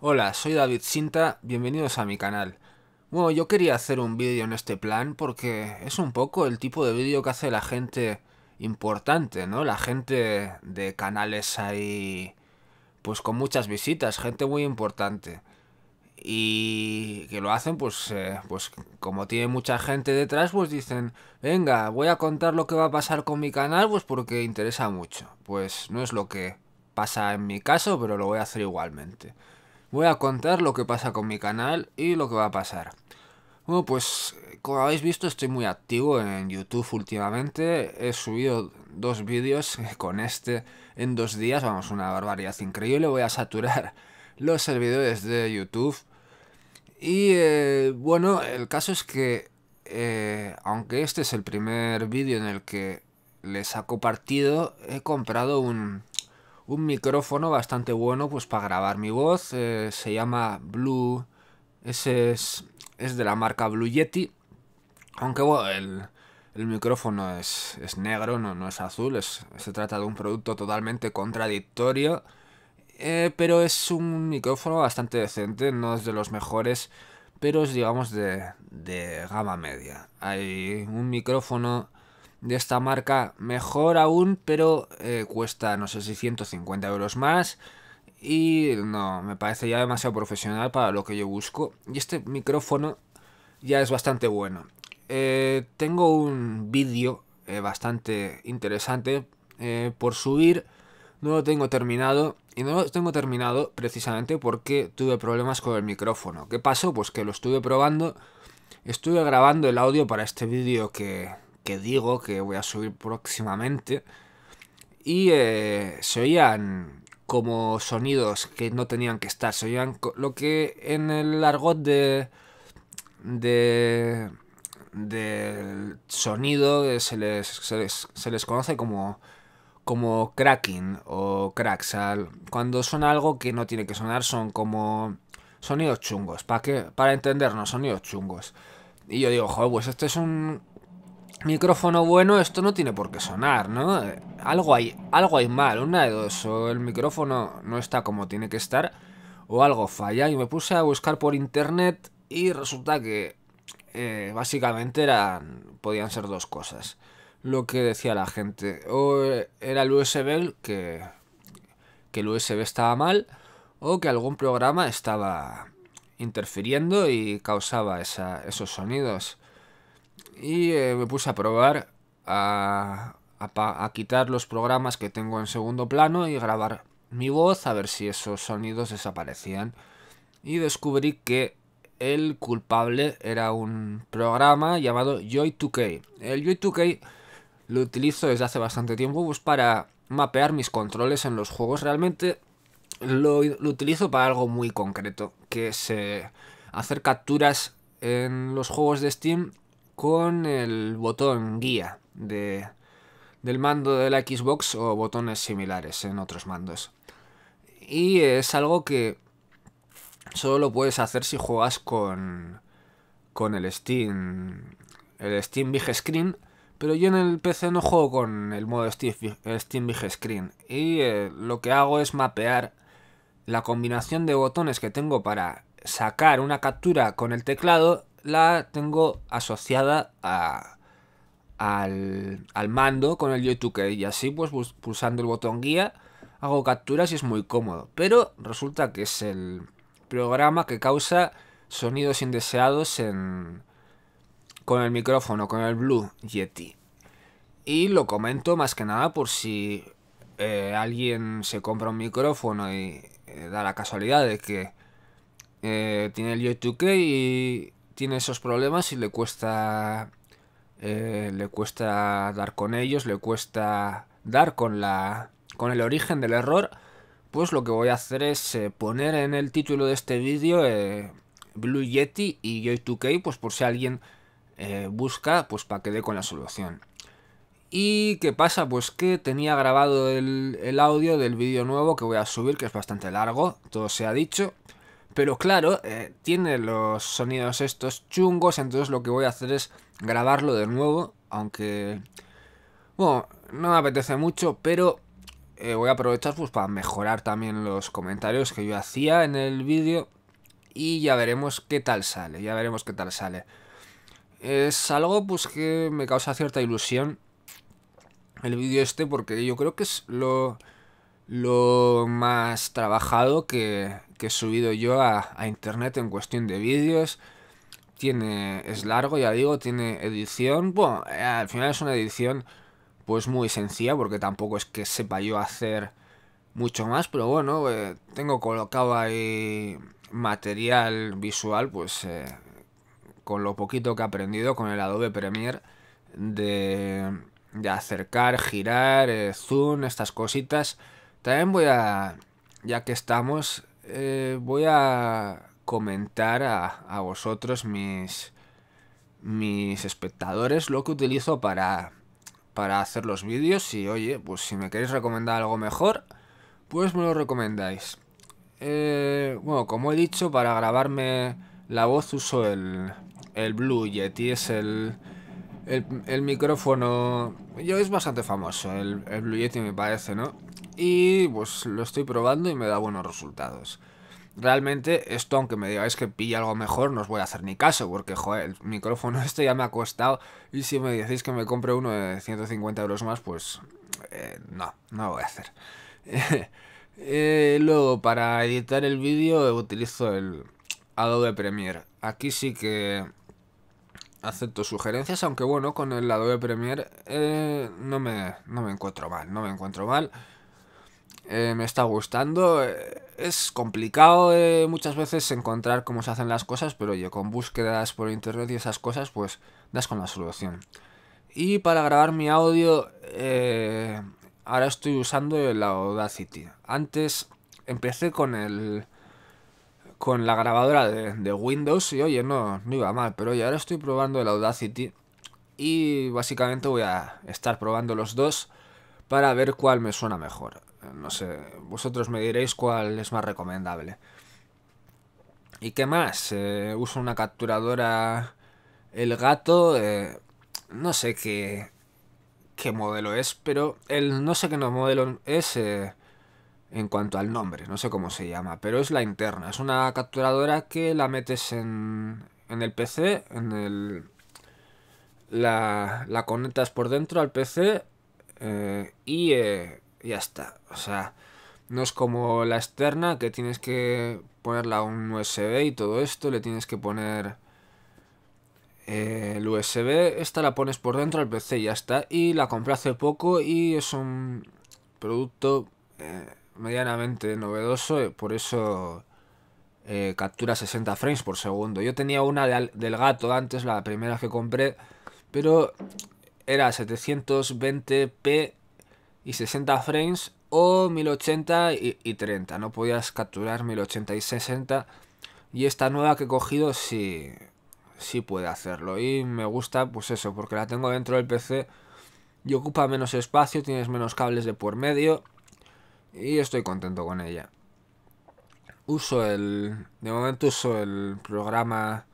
Hola, soy David Cinta, bienvenidos a mi canal. Bueno, yo quería hacer un vídeo en este plan porque es un poco el tipo de vídeo que hace la gente importante, ¿no? La gente de canales ahí, pues con muchas visitas, gente muy importante. Y que lo hacen, pues, eh, pues como tiene mucha gente detrás, pues dicen, venga, voy a contar lo que va a pasar con mi canal, pues porque interesa mucho. Pues no es lo que pasa en mi caso, pero lo voy a hacer igualmente voy a contar lo que pasa con mi canal y lo que va a pasar. Bueno, pues como habéis visto estoy muy activo en YouTube últimamente, he subido dos vídeos con este en dos días, vamos, una barbaridad increíble, voy a saturar los servidores de YouTube. Y eh, bueno, el caso es que, eh, aunque este es el primer vídeo en el que les saco partido, he comprado un, un micrófono bastante bueno pues para grabar mi voz. Eh, se llama Blue... Ese es, de la marca Blue Yeti. Aunque bueno, el, micrófono es, es negro, no, no, es azul. Es, se trata de un producto totalmente contradictorio. Eh, pero es un micrófono bastante decente, no es de los mejores, pero es digamos de, de gama media. Hay un micrófono de esta marca mejor aún, pero eh, cuesta no sé si 150 euros más. Y no, me parece ya demasiado profesional para lo que yo busco. Y este micrófono ya es bastante bueno. Eh, tengo un vídeo eh, bastante interesante por subir. No lo tengo terminado. Y no lo tengo terminado precisamente porque tuve problemas con el micrófono. ¿Qué pasó? Pues que lo estuve probando. Estuve grabando el audio para este vídeo que, que digo que voy a subir próximamente. Y eh, se oían como sonidos que no tenían que estar, se oían lo que en el argot de... de del sonido eh, se les, se les, conoce como, como cracking o cracksal cuando suena algo que no tiene que sonar son como sonidos chungos. ¿Para Para entendernos, sonidos chungos. Y yo digo, joder, pues este es un micrófono bueno, esto no tiene por qué sonar, ¿no? Algo hay, algo hay mal, una de dos, o el micrófono no está como tiene que estar, o algo falla, y me puse a buscar por internet y resulta que eh, básicamente eran, podían ser dos cosas. Lo que decía la gente, o eh, era el USB que, que el USB estaba mal, o que algún programa estaba interfiriendo y causaba esos sonidos y eh, me puse a probar a, quitar los programas que tengo en segundo plano y grabar mi voz a ver si esos sonidos desaparecían. Y descubrí que el culpable era un programa llamado Joy2K. El Joy2K lo utilizo desde hace bastante tiempo pues, para mapear mis controles en los juegos. Realmente lo, utilizo para algo muy concreto, que es hacer capturas en los juegos de Steam con el botón guía de, del mando de la Xbox o botones similares en otros mandos. Y es algo que solo lo puedes hacer si juegas con, con el Steam, el Steam Big Screen. Pero yo en el PC no juego con el modo Steam Big Screen. Y eh, lo que hago es mapear la combinación de botones que tengo para sacar una captura con el teclado la tengo asociada a, al, mando con el Joy2K y así pues pulsando el botón guía hago capturas y es muy cómodo. Pero resulta que es el programa que causa sonidos indeseados en, con el micrófono, con el Blue Yeti. Y lo comento más que nada por si eh, alguien se compra un micrófono y eh, da la casualidad de que eh, tiene el Joy2K y tiene esos problemas y le cuesta eh, le cuesta dar con ellos, le cuesta dar con la con el origen del error, pues lo que voy a hacer es eh, poner en el título de este vídeo eh, Blue Yeti y Joy2K, pues por si alguien busca, pues para que dé con la solución. ¿Y qué pasa? Pues que tenía grabado el, el audio del vídeo nuevo que voy a subir, que es bastante largo, todo se ha dicho. Pero claro, eh, tiene los sonidos estos chungos, entonces lo que voy a hacer es grabarlo de nuevo, aunque... Bueno, no me apetece mucho, pero eh, voy a aprovechar pues para mejorar también los comentarios que yo hacía en el vídeo y ya veremos qué tal sale, ya veremos qué tal sale. Es algo pues que me causa cierta ilusión el vídeo este porque yo creo que es lo lo más trabajado que, he subido yo a, internet en cuestión de vídeos. Tiene, es largo, ya digo, tiene edición. Bueno, eh, al final es una edición pues muy sencilla porque tampoco es que sepa yo hacer mucho más, pero bueno, eh, tengo colocado ahí material visual, pues eh, con lo poquito que he aprendido con el Adobe Premiere de, acercar, girar, zoom, estas cositas. También voy a, ya que estamos, eh, voy a comentar a, vosotros, mis, mis espectadores, lo que utilizo para, hacer los vídeos. Y oye, pues si me queréis recomendar algo mejor, pues me lo recomendáis. Eh, bueno, como he dicho, para grabarme la voz uso el, Blue Yeti, es el, micrófono... Yo es bastante famoso, el, el Blue Yeti me parece, ¿no? y pues lo estoy probando y me da buenos resultados. Realmente esto, aunque me digáis que pille algo mejor, no os voy a hacer ni caso, porque joder, el micrófono este ya me ha costado y si me decís que me compre uno de 150 euros más, pues eh, no, no lo voy a hacer. Eh, luego, para editar el vídeo utilizo el Adobe Premiere. Aquí sí que acepto sugerencias, aunque bueno, con el Adobe Premiere eh, no, no me encuentro mal, no me encuentro mal. Eh, me está gustando. Eh, es complicado eh, muchas veces encontrar cómo se hacen las cosas, pero oye, con búsquedas por internet y esas cosas, pues das con la solución. Y para grabar mi audio, ahora estoy usando el Audacity. Antes empecé con el con la grabadora de, de, Windows y oye, no, no iba mal, pero oye, ahora estoy probando el Audacity y básicamente voy a estar probando los dos para ver cuál me suena mejor. Eh, no sé, vosotros me diréis cuál es más recomendable. ¿Y qué más? Eh, uso una capturadora el gato, eh, no sé qué, qué modelo es, pero el no sé qué modelo es en cuanto al nombre, no sé cómo se llama, pero es la interna, es una capturadora que la metes en, en el PC, en el... La, la conectas por dentro al PC eh, y eh, ya está. O sea, no es como la externa que tienes que ponerla a un USB y todo esto. Le tienes que poner eh, el USB. Esta la pones por dentro al PC y ya está. Y la compré hace poco y es un producto medianamente novedoso. Por eso captura 60 frames por segundo. Yo tenía una del gato antes, la primera que compré. Pero era 720p y 60 frames o 1080 y, 30. No podías capturar 1080 y 60. Y esta nueva que he cogido sí, sí puede hacerlo. Y me gusta, pues eso, porque la tengo dentro del PC y ocupa menos espacio, tienes menos cables de por medio. Y estoy contento con ella. Uso el. De momento uso el programa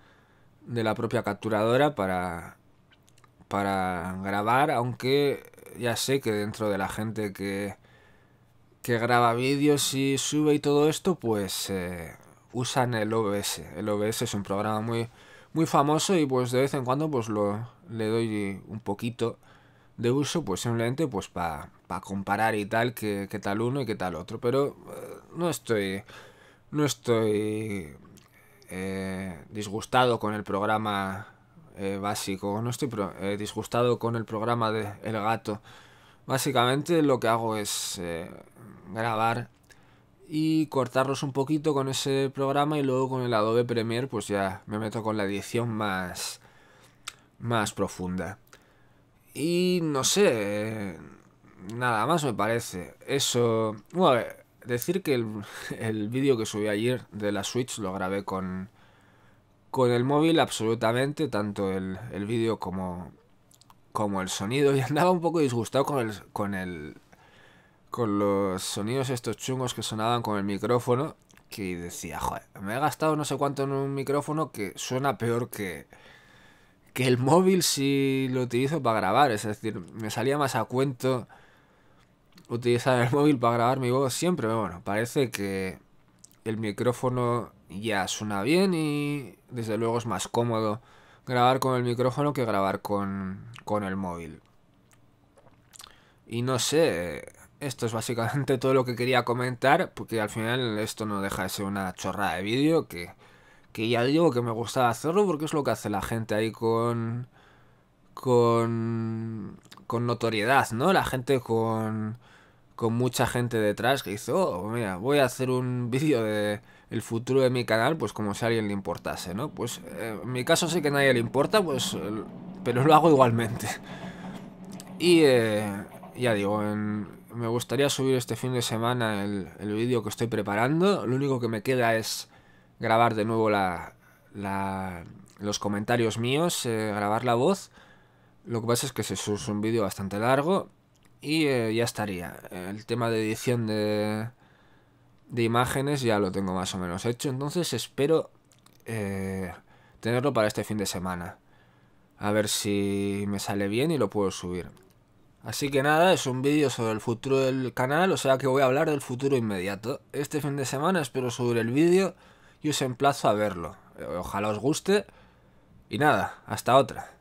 de la propia capturadora para para grabar, aunque ya sé que dentro de la gente que, que graba vídeos y sube y todo esto, pues eh, usan el OBS. El OBS es un programa muy, muy famoso y pues de vez en cuando pues lo, le doy un poquito de uso, pues simplemente pues para comparar y tal, que, tal uno y que tal otro. Pero eh, no estoy... No estoy eh, disgustado con el programa eh, básico. No estoy eh, disgustado con el programa de El Gato. Básicamente lo que hago es eh, grabar y cortarlos un poquito con ese programa y luego con el Adobe Premiere pues ya me meto con la edición más, más profunda. Y no sé, nada más me parece. Eso... Bueno, decir que el, el vídeo que subí ayer de la Switch lo grabé con, con el móvil absolutamente, tanto el, vídeo como, como el sonido. Y andaba un poco disgustado con el, con el. con los sonidos estos chungos que sonaban con el micrófono. Que decía, joder, me he gastado no sé cuánto en un micrófono que suena peor que. que el móvil si lo utilizo para grabar. Es decir, me salía más a cuento utilizar el móvil para grabar mi voz siempre. Pero bueno, parece que el micrófono ya suena bien y desde luego es más cómodo grabar con el micrófono que grabar con, el móvil. Y no sé, esto es básicamente todo lo que quería comentar, porque al final esto no deja de ser una chorrada de vídeo, que, que ya digo que me gusta hacerlo porque es lo que hace la gente ahí con... con... con notoriedad, ¿no? La gente con... con mucha gente detrás que dice, oh, mira, voy a hacer un vídeo de el futuro de mi canal, pues como si a alguien le importase, ¿no? Pues eh, en mi caso sé que a nadie le importa, pues, pero lo hago igualmente. Y eh, ya digo, me gustaría subir este fin de semana el, vídeo que estoy preparando. Lo único que me queda es grabar de nuevo la, la, los comentarios míos, eh, grabar la voz. Lo que pasa es que se es un vídeo bastante largo y ya estaría. El tema de edición de, de imágenes ya lo tengo más o menos hecho. Entonces espero eh, tenerlo para este fin de semana. A ver si me sale bien y lo puedo subir. Así que nada, es un vídeo sobre el futuro del canal, o sea que voy a hablar del futuro inmediato. Este fin de semana espero subir el vídeo y os emplazo a verlo. Ojalá os guste. Y nada, hasta otra.